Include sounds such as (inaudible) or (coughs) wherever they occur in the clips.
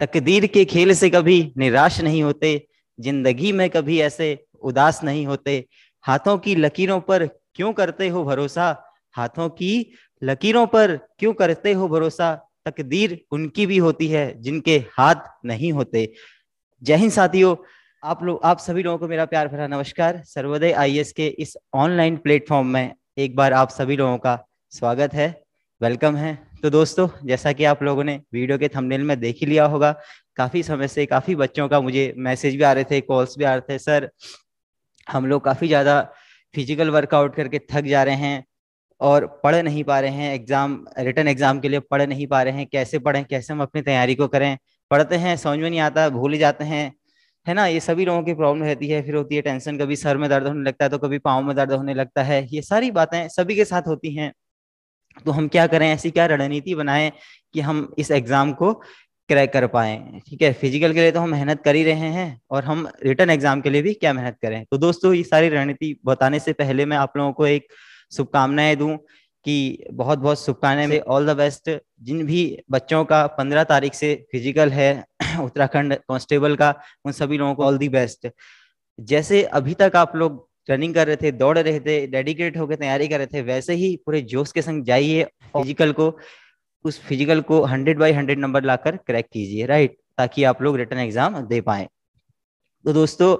तकदीर के खेल से कभी निराश नहीं होते जिंदगी में कभी ऐसे उदास नहीं होते हाथों की लकीरों पर क्यों करते हो भरोसा हाथों की लकीरों पर क्यों करते हो भरोसा तकदीर उनकी भी होती है जिनके हाथ नहीं होते जय हिंद साथियों आप लोग आप सभी लोगों को मेरा प्यार भरा नमस्कार सर्वोदय आई के इस ऑनलाइन प्लेटफॉर्म में एक बार आप सभी लोगों का स्वागत है वेलकम है तो दोस्तों जैसा कि आप लोगों ने वीडियो के थंबनेल में देख ही लिया होगा काफ़ी समय से काफ़ी बच्चों का मुझे मैसेज भी आ रहे थे कॉल्स भी आ रहे थे सर हम लोग काफ़ी ज़्यादा फिजिकल वर्कआउट करके थक जा रहे हैं और पढ़ नहीं पा रहे हैं एग्ज़ाम रिटर्न एग्ज़ाम के लिए पढ़ नहीं पा रहे हैं कैसे पढ़ें कैसे हम अपनी तैयारी को करें पढ़ते हैं समझ में नहीं आता भूल जाते हैं है ना ये सभी लोगों की प्रॉब्लम रहती है फिर होती है टेंशन कभी सर में दर्द होने लगता है तो कभी पाँव में दर्द होने लगता है ये सारी बातें सभी के साथ होती हैं तो हम क्या करें ऐसी क्या रणनीति बनाएं कि हम इस एग्ज़ाम को क्रैक कर पाए ठीक है फिजिकल के लिए तो हम मेहनत कर ही रहे हैं और हम रिटर्न एग्जाम के लिए भी क्या मेहनत करें तो दोस्तों ये सारी रणनीति बताने से पहले मैं आप लोगों को एक शुभकामनाएं दूं कि बहुत बहुत शुभकामनाएं ऑल द बेस्ट जिन भी बच्चों का पंद्रह तारीख से फिजिकल है (clears throat) उत्तराखंड कांस्टेबल का उन सभी लोगों को ऑल द बेस्ट जैसे अभी तक आप लोग रनिंग कर रहे थे दौड़ रहे थे डेडिकेट होकर तैयारी कर रहे थे वैसे ही पूरे जोश के संग जाइए फिजिकल को उस फिजिकल को हंड्रेड बाई हंड्रेड नंबर लाकर क्रैक कीजिए राइट ताकि आप लोग रिटर्न एग्जाम दे पाए तो दोस्तों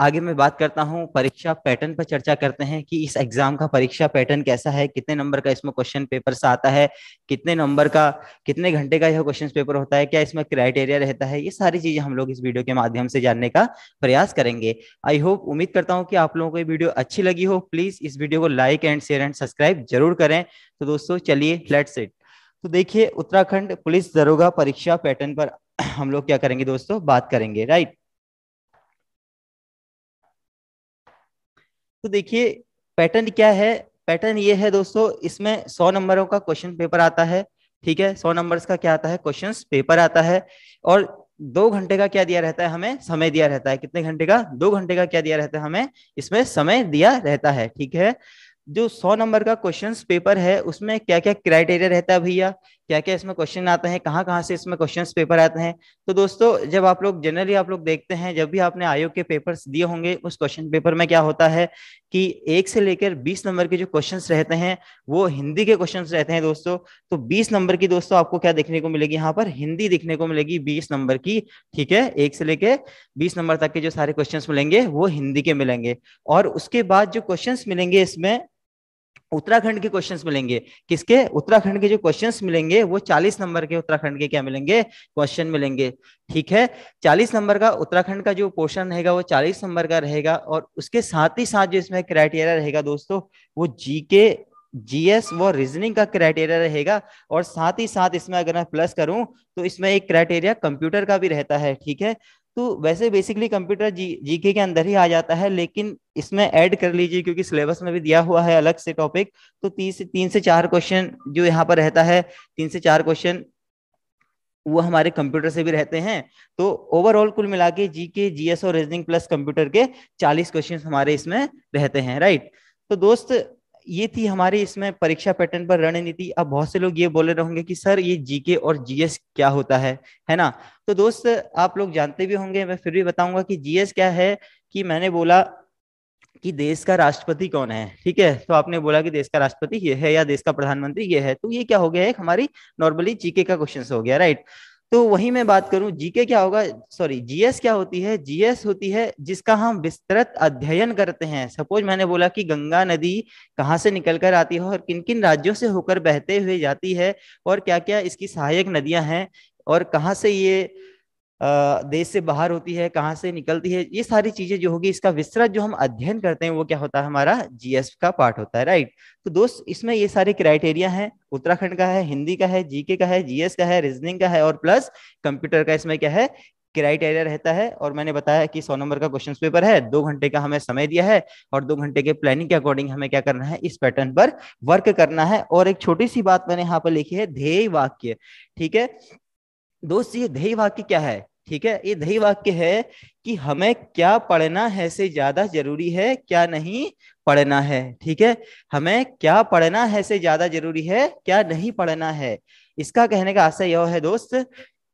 आगे मैं बात करता हूँ परीक्षा पैटर्न पर चर्चा करते हैं कि इस एग्जाम का परीक्षा पैटर्न कैसा है कितने नंबर का इसमें क्वेश्चन पेपर आता है कितने नंबर का कितने घंटे का यह क्वेश्चन पेपर होता है क्या इसमें क्राइटेरिया रहता है ये सारी चीजें हम लोग इस वीडियो के माध्यम से जानने का प्रयास करेंगे आई होप उम्मीद करता हूँ कि आप लोगों को ये वीडियो अच्छी लगी हो प्लीज इस वीडियो को like and share and subscribe जरूर करें तो दोस्तों चलिए लेट सेट तो देखिए उत्तराखंड पुलिस दरोगा परीक्षा पैटर्न पर हम लोग क्या करेंगे दोस्तों बात करेंगे राइट तो देखिए पैटर्न क्या है पैटर्न ये है दोस्तों इसमें सौ नंबरों का क्वेश्चन पेपर आता है ठीक है सौ नंबर्स का क्या आता है क्वेश्चन पेपर आता है और दो घंटे का क्या दिया रहता है हमें समय दिया रहता है कितने घंटे का दो घंटे का क्या दिया रहता है हमें इसमें समय दिया रहता है ठीक है जो सौ नंबर का क्वेश्चन पेपर है उसमें क्या क्या क्राइटेरिया रहता है भैया क्या क्या इसमें क्वेश्चन आते हैं कहाँ कहाँ से इसमें क्वेश्चन पेपर आते हैं तो दोस्तों जब आप लोग जनरली आप लोग देखते हैं जब भी आपने आयोग के पेपर्स दिए होंगे उस क्वेश्चन पेपर में क्या होता है कि एक से लेकर बीस नंबर के जो क्वेश्चन रहते हैं वो हिंदी के क्वेश्चन रहते हैं दोस्तों तो बीस नंबर की दोस्तों आपको क्या देखने को मिलेगी यहाँ पर हिंदी देखने को मिलेगी बीस नंबर की ठीक है एक से लेकर बीस नंबर तक के जो सारे क्वेश्चन मिलेंगे वो हिंदी के मिलेंगे और उसके बाद जो क्वेश्चन मिलेंगे इसमें उत्तराखंड के क्वेश्चंस मिलेंगे किसके उत्तराखंड के जो क्वेश्चंस मिलेंगे वो 40 नंबर के उत्तराखंड के क्या मिलेंगे क्वेश्चन मिलेंगे ठीक है 40 नंबर का उत्तराखंड का जो पोर्शन रहेगा वो 40 नंबर का रहेगा और उसके साथ ही साथ जो इसमें क्राइटेरिया रहेगा दोस्तों वो जीके जीएस वो रीजनिंग का क्राइटेरिया रहेगा और साथ ही साथ इसमें अगर मैं प्लस करूं तो इसमें एक क्राइटेरिया कंप्यूटर का भी रहता है ठीक है तो वैसे बेसिकली कंप्यूटर जी जीके के अंदर ही आ जाता है लेकिन इसमें ऐड कर लीजिए क्योंकि सिलेबस में भी दिया हुआ है अलग से टॉपिक तो तीन से तीन से चार क्वेश्चन जो यहाँ पर रहता है तीन से चार क्वेश्चन वो हमारे कंप्यूटर से भी रहते हैं तो ओवरऑल कुल मिला के जीके जीएस और रीजनिंग प्लस कंप्यूटर के 40 क्वेश्चन हमारे इसमें रहते हैं राइट तो दोस्त ये थी हमारे इसमें परीक्षा पैटर्न पर रणनीति अब बहुत से लोग ये बोले रहेंगे कि सर ये जीके और जीएस क्या होता है है ना तो दोस्त आप लोग जानते भी होंगे मैं फिर भी बताऊंगा कि जीएस क्या है कि मैंने बोला कि देश का राष्ट्रपति कौन है ठीक है तो आपने बोला कि देश का राष्ट्रपति ये है या देश का प्रधानमंत्री ये है तो ये क्या हो गया है हमारी नॉर्मली जीके का क्वेश्चन हो गया राइट तो वही मैं बात करूं जीके क्या होगा सॉरी जीएस क्या होती है जीएस होती है जिसका हम विस्तृत अध्ययन करते हैं सपोज मैंने बोला कि गंगा नदी कहाँ से निकल कर आती है और किन किन राज्यों से होकर बहते हुए जाती है और क्या क्या इसकी सहायक नदियां हैं और कहाँ से ये देश से बाहर होती है कहाँ से निकलती है ये सारी चीजें जो होगी इसका विस्तृत जो हम अध्ययन करते हैं वो क्या होता है हमारा जीएस का पार्ट होता है राइट तो दोस्त इसमें ये सारे क्राइटेरिया है उत्तराखंड का है हिंदी का है जीके का है जीएस का है रीजनिंग का है और प्लस कंप्यूटर का इसमें क्या है क्राइटेरिया रहता है और मैंने बताया कि सौ नंबर का क्वेश्चन पेपर है दो घंटे का हमें समय दिया है और दो घंटे के प्लानिंग के अकॉर्डिंग हमें क्या करना है इस पैटर्न पर वर्क करना है और एक छोटी सी बात मैंने यहाँ पर लिखी है ध्येय वाक्य ठीक है दोस्त ये दही वाक्य क्या है ठीक है ये दही वाक्य है कि हमें क्या पढ़ना है से ज्यादा जरूरी है क्या नहीं पढ़ना है ठीक है हमें क्या पढ़ना है से ज्यादा जरूरी है क्या नहीं पढ़ना है इसका कहने का आशय यह है दोस्त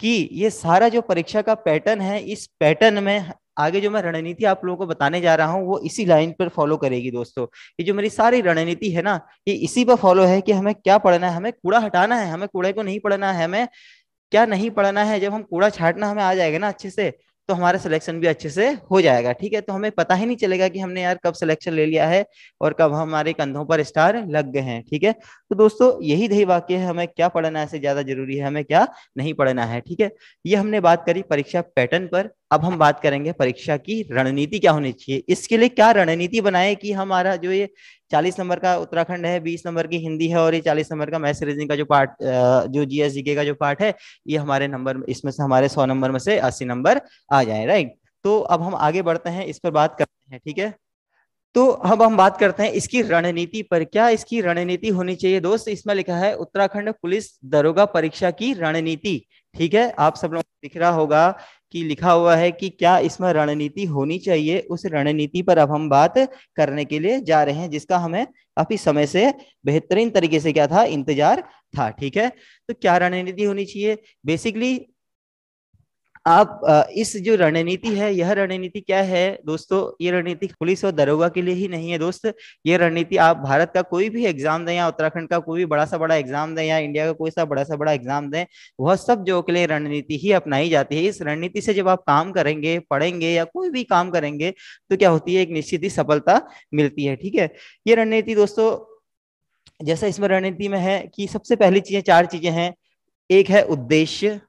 कि ये सारा जो परीक्षा का पैटर्न है इस पैटर्न में आगे जो मैं रणनीति आप लोगों को बताने जा रहा हूँ वो इसी लाइन पर फॉलो करेगी दोस्तों ये जो मेरी सारी रणनीति है ना ये इसी पर फॉलो है कि हमें क्या पढ़ना है हमें कूड़ा हटाना है हमें कूड़े को नहीं पढ़ना है हमें क्या नहीं पढ़ना है जब हम कूड़ा छाटना हमें आ जाएगा ना अच्छे से तो हमारा सिलेक्शन भी अच्छे से हो जाएगा ठीक है तो हमें पता ही नहीं चलेगा कि हमने यार कब सिलेक्शन ले लिया है और कब हमारे कंधों पर स्टार लग गए हैं ठीक है तो दोस्तों यही दही वाक्य है हमें क्या पढ़ना है ज्यादा जरूरी है हमें क्या नहीं पढ़ना है ठीक है ये हमने बात करी परीक्षा पैटर्न पर अब हम बात करेंगे परीक्षा की रणनीति क्या होनी चाहिए इसके लिए क्या रणनीति बनाए कि हमारा जो ये चालीस नंबर का उत्तराखंड है बीस नंबर की हिंदी है और ये चालीस नंबर का मैथ रीजनिंग का जो पार्ट जो जीके का जो पार्ट है ये हमारे नंबर इसमें से हमारे सौ नंबर में से अस्सी नंबर आ जाए राइट तो अब हम आगे बढ़ते हैं इस पर बात करते हैं ठीक है तो अब हम बात करते हैं इसकी रणनीति पर क्या इसकी रणनीति होनी चाहिए दोस्त इसमें लिखा है उत्तराखंड पुलिस दरोगा परीक्षा की रणनीति ठीक है आप सब लोग दिख रहा होगा कि लिखा हुआ है कि क्या इसमें रणनीति होनी चाहिए उस रणनीति पर अब हम बात करने के लिए जा रहे हैं जिसका हमें काफी समय से बेहतरीन तरीके से क्या था इंतजार था ठीक है तो क्या रणनीति होनी चाहिए बेसिकली आप इस जो रणनीति है यह रणनीति क्या है दोस्तों ये रणनीति पुलिस और दरोगा के लिए ही नहीं है दोस्त ये रणनीति आप भारत का कोई भी एग्जाम दें या उत्तराखंड का कोई भी बड़ा सा बड़ा एग्जाम दें या इंडिया का कोई सा बड़ा सा बड़ा एग्जाम दें वह सब जो के लिए रणनीति ही अपनाई जाती है इस रणनीति से जब आप काम करेंगे पढ़ेंगे या कोई भी काम करेंगे तो क्या होती है एक निश्चित ही सफलता मिलती है ठीक है ये रणनीति दोस्तों जैसा इसमें रणनीति में है कि सबसे पहली चीजें चार चीजें हैं एक है उद्देश्य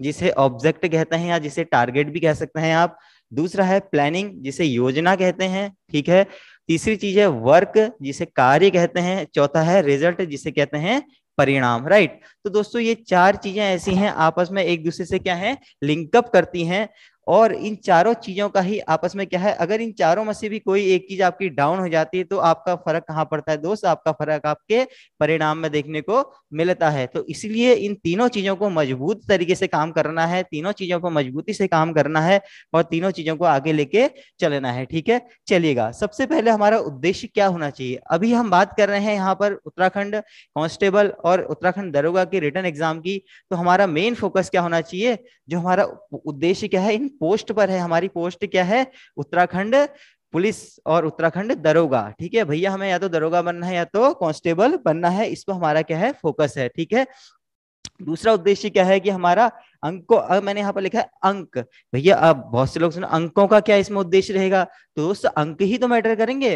जिसे ऑब्जेक्ट कहते हैं या जिसे टारगेट भी कह सकते हैं आप दूसरा है प्लानिंग जिसे योजना कहते हैं ठीक है तीसरी चीज है वर्क जिसे कार्य कहते हैं चौथा है रिजल्ट जिसे कहते हैं परिणाम राइट तो दोस्तों ये चार चीजें ऐसी हैं आपस में एक दूसरे से क्या है लिंकअप करती हैं और इन चारों चीजों का ही आपस में क्या है अगर इन चारों में से भी कोई एक चीज आपकी डाउन हो जाती है तो आपका फर्क कहाँ पड़ता है दोस्त आपका फर्क आपके परिणाम में देखने को मिलता है तो इसलिए इन तीनों चीजों को मजबूत तरीके से काम करना है तीनों चीजों को मजबूती से काम करना है और तीनों चीजों को आगे लेके चलना है ठीक है चलिएगा सबसे पहले हमारा उद्देश्य क्या होना चाहिए अभी हम बात कर रहे हैं यहाँ पर उत्तराखंड कांस्टेबल और उत्तराखंड दरोगा के रिटर्न एग्जाम की तो हमारा मेन फोकस क्या होना चाहिए जो हमारा उद्देश्य क्या है इन पोस्ट पर है हमारी पोस्ट क्या है उत्तराखंड पुलिस और उत्तराखंड दरोगा ठीक है भैया हमें या तो दरोगा बनना है या तो कांस्टेबल बनना है इस पर हमारा क्या है फोकस है ठीक है दूसरा उद्देश्य क्या है कि हमारा अंक को अब मैंने यहाँ पर लिखा है अंक भैया अब बहुत से लोग सुन अंकों का क्या इसमें उद्देश्य रहेगा तो दोस्तों अंक ही तो मैटर करेंगे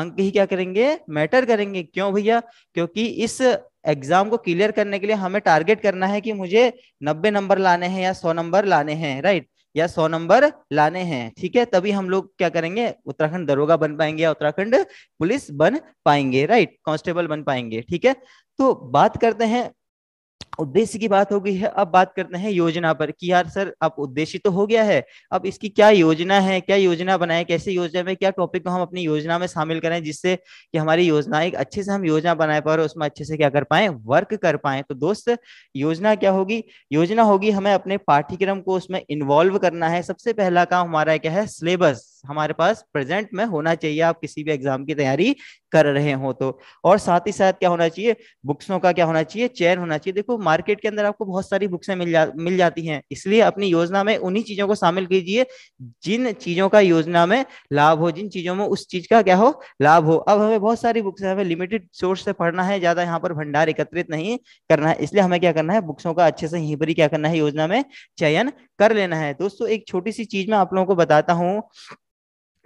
अंक ही क्या करेंगे मैटर करेंगे क्यों भैया क्योंकि इस एग्जाम को क्लियर करने के लिए हमें टारगेट करना है कि मुझे नब्बे नंबर लाने हैं या सौ नंबर लाने हैं राइट या सौ नंबर लाने हैं ठीक है तभी हम लोग क्या करेंगे उत्तराखंड दरोगा बन पाएंगे या उत्तराखंड पुलिस बन पाएंगे राइट कांस्टेबल बन पाएंगे ठीक है तो बात करते हैं उद्देश्य की बात हो गई है अब बात करते हैं योजना पर कि यार सर अब उद्देश्य तो हो गया है अब इसकी क्या योजना है क्या योजना बनाए कैसे योजना में क्या टॉपिक को हम अपनी योजना में शामिल करें जिससे कि हमारी योजना एक अच्छे से हम योजना बनाए पा रहे उसमें अच्छे से क्या कर पाए वर्क कर पाए तो दोस्त योजना क्या होगी योजना होगी हमें अपने पाठ्यक्रम को उसमें इन्वॉल्व करना है सबसे पहला काम हमारा क्या है सिलेबस हमारे पास प्रेजेंट में होना चाहिए आप किसी भी एग्जाम की तैयारी कर रहे हो तो और साथ ही साथ क्या होना चाहिए बुक्सों का क्या होना चाहिए चयन होना चाहिए देखो मार्केट के अंदर आपको बहुत सारी बुक्सें मिल जा मिल जाती हैं इसलिए अपनी योजना में उन्हीं चीजों को शामिल कीजिए जिन चीजों का योजना में लाभ हो जिन चीजों में उस चीज का क्या हो लाभ हो अब हमें बहुत सारी बुक्स हमें लिमिटेड सोर्स से पढ़ना है ज्यादा यहाँ पर भंडार एकत्रित नहीं करना है इसलिए हमें क्या करना है बुक्सों का अच्छे से यहीं पर ही क्या करना है योजना में चयन कर लेना है दोस्तों एक छोटी सी चीज मैं आप लोगों को बताता हूँ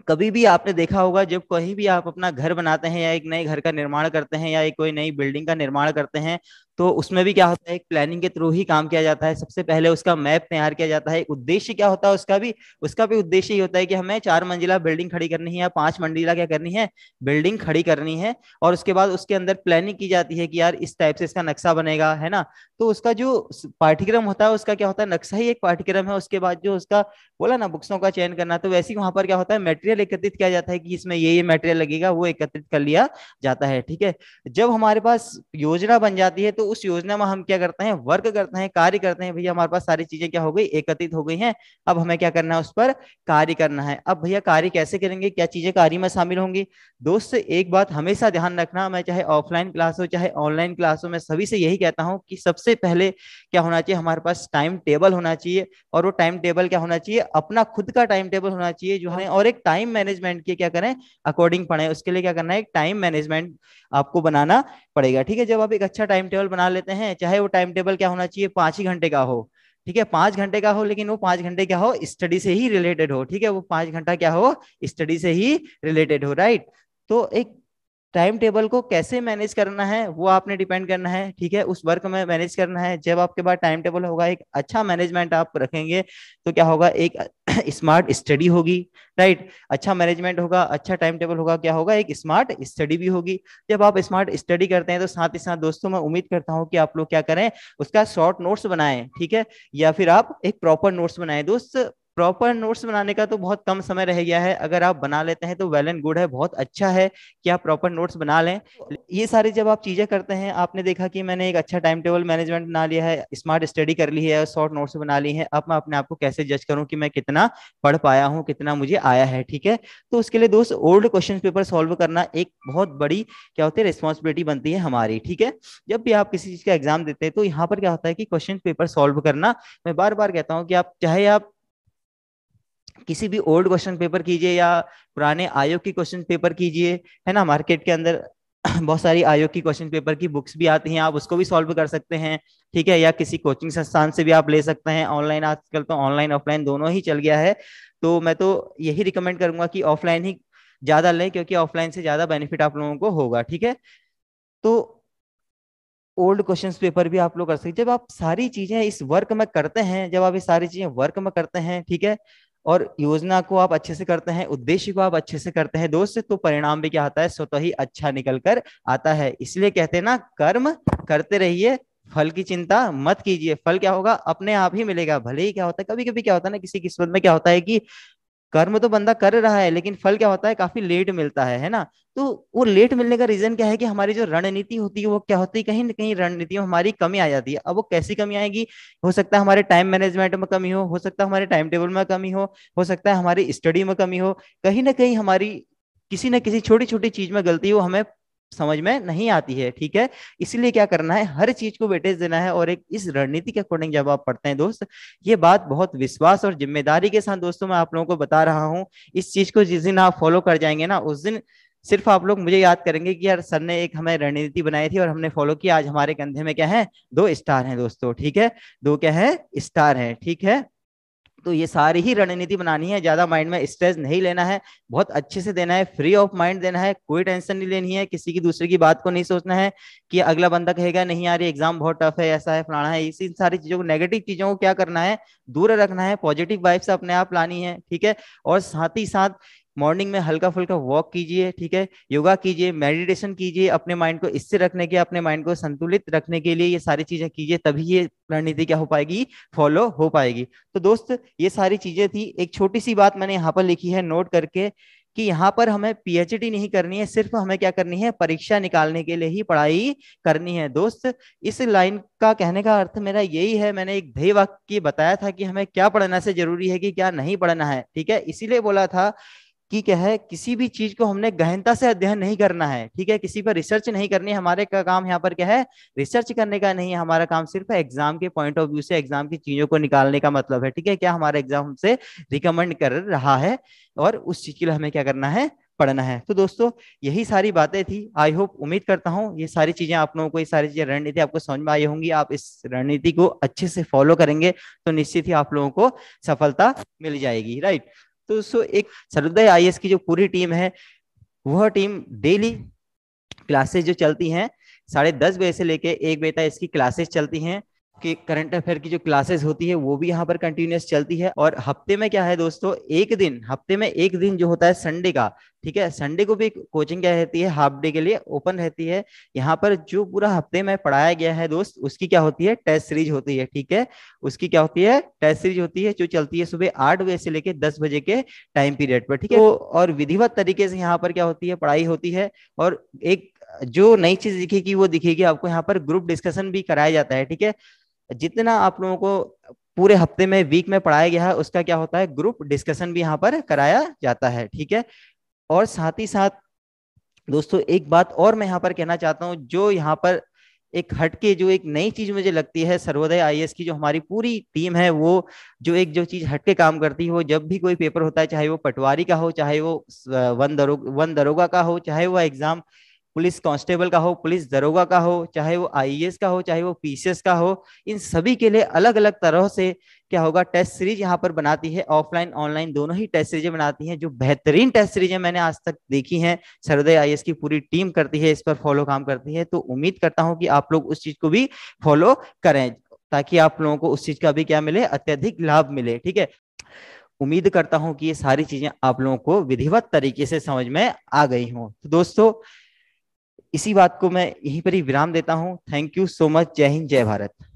कभी भी आपने देखा होगा जब कहीं भी आप अपना घर बनाते हैं या एक नए घर का निर्माण करते हैं या एक कोई नई बिल्डिंग का निर्माण करते हैं तो उसमें भी क्या होता है एक प्लानिंग के थ्रू ही काम किया जाता है सबसे पहले उसका मैप तैयार किया जाता है उद्देश्य क्या होता है उसका भी उसका भी उद्देश्य ही होता है कि हमें चार मंजिला बिल्डिंग खड़ी करनी है या पांच मंजिला क्या करनी है बिल्डिंग खड़ी करनी है और उसके बाद उसके अंदर प्लानिंग की जाती है कि यार इस टाइप से इसका नक्शा बनेगा है ना तो उसका जो पाठ्यक्रम होता है उसका क्या होता है नक्शा ही एक पाठ्यक्रम है उसके बाद जो उसका बोला ना बुक्सों का चयन करना तो वैसे ही वहां पर क्या होता है मेटेरियल एकत्रित किया जाता है कि इसमें ये ये मेटेरियल लगेगा वो एकत्रित कर लिया जाता है ठीक है जब हमारे पास योजना बन जाती है तो तो उस योजना में हम क्या करते हैं वर्क करते हैं कार्य करते हैं भैया हमारे पास सारी चीजें क्या हो गई एकत्रित हो गई हैं अब हमें क्या करना है उस पर कार्य करना है अब भैया कार्य कैसे करेंगे क्या चीजें कार्य में शामिल होंगी दोस्त एक बात हमेशा ध्यान रखना मैं चाहे ऑफलाइन क्लास हो चाहे ऑनलाइन क्लास हो मैं सभी से यही कहता हूँ कि सबसे पहले क्या होना चाहिए हमारे पास टाइम टेबल होना चाहिए और वो टाइम टेबल क्या होना चाहिए अपना खुद का टाइम टेबल होना चाहिए जो है और एक टाइम मैनेजमेंट के क्या करें अकॉर्डिंग पढ़े उसके लिए क्या करना है टाइम मैनेजमेंट आपको बनाना पड़ेगा ठीक है जब आप एक अच्छा टाइम टेबल बना लेते हैं चाहे वो टाइम टेबल क्या होना चाहिए पांच ही घंटे का हो ठीक है पांच घंटे का हो लेकिन वो पांच घंटे क्या हो स्टडी से ही रिलेटेड हो ठीक है वो पांच घंटा क्या हो स्टडी से ही रिलेटेड हो राइट तो एक टाइम टेबल को कैसे मैनेज करना है वो आपने डिपेंड करना है ठीक है उस वर्क में मैनेज करना है जब आपके पास टाइम टेबल होगा एक अच्छा मैनेजमेंट आप रखेंगे तो क्या होगा एक स्मार्ट (coughs) स्टडी होगी राइट अच्छा मैनेजमेंट होगा अच्छा टाइम टेबल होगा क्या होगा एक स्मार्ट स्टडी भी होगी जब आप स्मार्ट स्टडी करते हैं तो साथ ही साथ दोस्तों मैं उम्मीद करता हूं कि आप लोग क्या करें उसका शॉर्ट नोट्स बनाएं ठीक है या फिर आप एक प्रॉपर नोट्स बनाएं दोस्त प्रॉपर नोट्स बनाने का तो बहुत कम समय रह गया है अगर आप बना लेते हैं तो वेल एंड गुड है बहुत अच्छा है कि आप प्रॉपर नोट्स बना लें ये सारी जब आप चीज़ें करते हैं आपने देखा कि मैंने एक अच्छा टाइम टेबल मैनेजमेंट बना लिया है स्मार्ट स्टडी कर ली है शॉर्ट नोट्स बना ली है अब मैं अपने आप को कैसे जज करूँ कि मैं कितना पढ़ पाया हूँ कितना मुझे आया है ठीक है तो उसके लिए दोस्त ओल्ड क्वेश्चन पेपर सॉल्व करना एक बहुत बड़ी क्या होती है रिस्पॉन्सिबिलिटी बनती है हमारी ठीक है जब भी आप किसी चीज़ का एग्जाम देते हैं तो यहाँ पर क्या होता है कि क्वेश्चन पेपर सॉल्व करना मैं बार बार कहता हूँ कि आप चाहे आप किसी भी ओल्ड क्वेश्चन पेपर कीजिए या पुराने आयोग की क्वेश्चन पेपर कीजिए है ना मार्केट के अंदर (clears throat) बहुत सारी आयोग की क्वेश्चन पेपर की बुक्स भी आती हैं आप उसको भी सॉल्व कर सकते हैं ठीक है या किसी कोचिंग संस्थान से भी आप ले सकते हैं ऑनलाइन आजकल तो ऑनलाइन ऑफलाइन दोनों ही चल गया है तो मैं तो यही रिकमेंड करूंगा कि ऑफलाइन ही ज्यादा लें क्योंकि ऑफलाइन से ज्यादा बेनिफिट आप लोगों को होगा ठीक है तो ओल्ड क्वेश्चन पेपर भी आप लोग कर सकते जब आप सारी चीजें इस वर्क में करते हैं जब आप ये सारी चीजें वर्क में करते हैं ठीक है और योजना को आप अच्छे से करते हैं उद्देश्य को आप अच्छे से करते हैं दोस्त तो परिणाम भी क्या आता है स्वतः तो ही अच्छा निकल कर आता है इसलिए कहते हैं ना कर्म करते रहिए फल की चिंता मत कीजिए फल क्या होगा अपने आप ही मिलेगा भले ही क्या होता है कभी कभी क्या होता है ना किसी किस्मत में क्या होता है कि कर्म तो बंदा कर रहा है लेकिन फल क्या होता है काफी लेट मिलता है है ना तो वो लेट मिलने का रीजन क्या है कि हमारी जो रणनीति होती है वो क्या होती है कहीं ना कहीं रणनीति में हमारी कमी आ जाती है अब वो कैसी कमी आएगी हो सकता है हमारे टाइम मैनेजमेंट में कमी हो हो सकता है हमारे टाइम टेबल में कमी हो हो सकता है हमारी स्टडी में कमी हो कहीं ना कहीं हमारी किसी न किसी छोटी छोटी चीज में गलती वो हमें समझ में नहीं आती है ठीक है इसीलिए क्या करना है हर चीज को वेटेज देना है और एक इस रणनीति के अकॉर्डिंग जब आप पढ़ते हैं दोस्त ये बात बहुत विश्वास और जिम्मेदारी के साथ दोस्तों मैं आप लोगों को बता रहा हूँ इस चीज को जिस दिन आप फॉलो कर जाएंगे ना उस दिन सिर्फ आप लोग मुझे याद करेंगे कि यार सर ने एक हमें रणनीति बनाई थी और हमने फॉलो किया आज हमारे कंधे में क्या है दो स्टार हैं दोस्तों ठीक है दो क्या है स्टार है ठीक है तो ये सारी ही रणनीति बनानी है ज्यादा माइंड में स्ट्रेस नहीं लेना है बहुत अच्छे से देना है फ्री ऑफ माइंड देना है कोई टेंशन नहीं लेनी है किसी की दूसरे की बात को नहीं सोचना है कि अगला बंदा कहेगा नहीं यार एग्जाम बहुत टफ है ऐसा है फलाना है इसी सारी चीजों को नेगेटिव चीजों को क्या करना है दूर रखना है पॉजिटिव वाइब्स अपने आप लानी है ठीक है और साथ ही साथ मॉर्निंग में हल्का फुल्का वॉक कीजिए ठीक है योगा कीजिए मेडिटेशन कीजिए अपने माइंड को इससे रखने के अपने माइंड को संतुलित रखने के लिए ये सारी चीजें कीजिए तभी ये रणनीति क्या हो पाएगी फॉलो हो पाएगी तो दोस्त ये सारी चीजें थी एक छोटी सी बात मैंने यहाँ पर लिखी है नोट करके कि यहाँ पर हमें पीएचडी नहीं करनी है सिर्फ हमें क्या करनी है परीक्षा निकालने के लिए ही पढ़ाई करनी है दोस्त इस लाइन का कहने का अर्थ मेरा यही है मैंने एक ध्यय वाक्य बताया था कि हमें क्या पढ़ना से जरूरी है कि क्या नहीं पढ़ना है ठीक है इसीलिए बोला था कि क्या है किसी भी चीज को हमने गहनता से अध्ययन नहीं करना है ठीक है किसी पर रिसर्च नहीं करनी है हमारे का काम यहाँ पर क्या है रिसर्च करने का नहीं है हमारा काम सिर्फ एग्जाम के पॉइंट ऑफ व्यू से एग्जाम की चीजों को निकालने का मतलब है ठीक है क्या हमारा एग्जाम हमसे रिकमेंड कर रहा है और उस चीज के लिए हमें क्या करना है पढ़ना है तो दोस्तों यही सारी बातें थी आई होप उम्मीद करता हूँ ये सारी चीजें आप लोगों को ये सारी चीजें रणनीति आपको समझ में आई होंगी आप इस रणनीति को अच्छे से फॉलो करेंगे तो निश्चित ही आप लोगों को सफलता मिल जाएगी राइट तो सो एक सर्वोदय आई की जो पूरी टीम है वह टीम डेली क्लासेस जो चलती हैं साढ़े दस बजे से लेके एक बजे तक इसकी क्लासेस चलती हैं कि करंट अफेयर की जो क्लासेस होती है वो भी यहाँ पर कंटिन्यूस चलती है और हफ्ते में क्या है दोस्तों एक दिन हफ्ते में एक दिन जो होता है संडे का ठीक है संडे को भी कोचिंग क्या रहती है हाफ डे के लिए ओपन रहती है यहाँ पर जो पूरा हफ्ते में पढ़ाया गया है दोस्त उसकी क्या होती है टेस्ट सीरीज होती है ठीक है उसकी क्या होती है टेस्ट सीरीज होती है जो चलती है सुबह आठ बजे से लेकर दस बजे के टाइम पीरियड पर ठीक है तो और विधिवत तरीके से यहाँ पर क्या होती है पढ़ाई होती है और एक जो नई चीज दिखेगी वो दिखेगी आपको यहाँ पर ग्रुप डिस्कशन भी कराया जाता है ठीक है जितना आप लोगों को पूरे हफ्ते में वीक में पढ़ाया गया है उसका क्या होता है ग्रुप डिस्कशन भी यहाँ पर कराया जाता है ठीक है और साथ ही साथ दोस्तों एक बात और मैं यहाँ पर कहना चाहता हूँ जो यहाँ पर एक हटके जो एक नई चीज मुझे लगती है सर्वोदय आई की जो हमारी पूरी टीम है वो जो एक जो चीज हटके काम करती है वो जब भी कोई पेपर होता है चाहे वो पटवारी का हो चाहे वो वन दरो वन दरोगा का हो चाहे वो एग्जाम पुलिस कांस्टेबल का हो पुलिस दरोगा का हो चाहे वो आईएएस का हो चाहे वो पीसीएस का हो इन सभी के लिए अलग अलग तरह से क्या होगा टेस्ट सीरीज यहाँ पर बनाती है ऑफलाइन ऑनलाइन दोनों ही टेस्ट सीरीजें बनाती हैं जो बेहतरीन टेस्ट सीरीजें मैंने आज तक देखी हैं सरदय आई की पूरी टीम करती है इस पर फॉलो काम करती है तो उम्मीद करता हूँ कि आप लोग उस चीज को भी फॉलो करें ताकि आप लोगों को उस चीज का भी क्या मिले अत्यधिक लाभ मिले ठीक है उम्मीद करता हूं कि ये सारी चीजें आप लोगों को विधिवत तरीके से समझ में आ गई हों तो दोस्तों इसी बात को मैं यहीं पर ही विराम देता हूँ थैंक यू सो मच जय हिंद जय भारत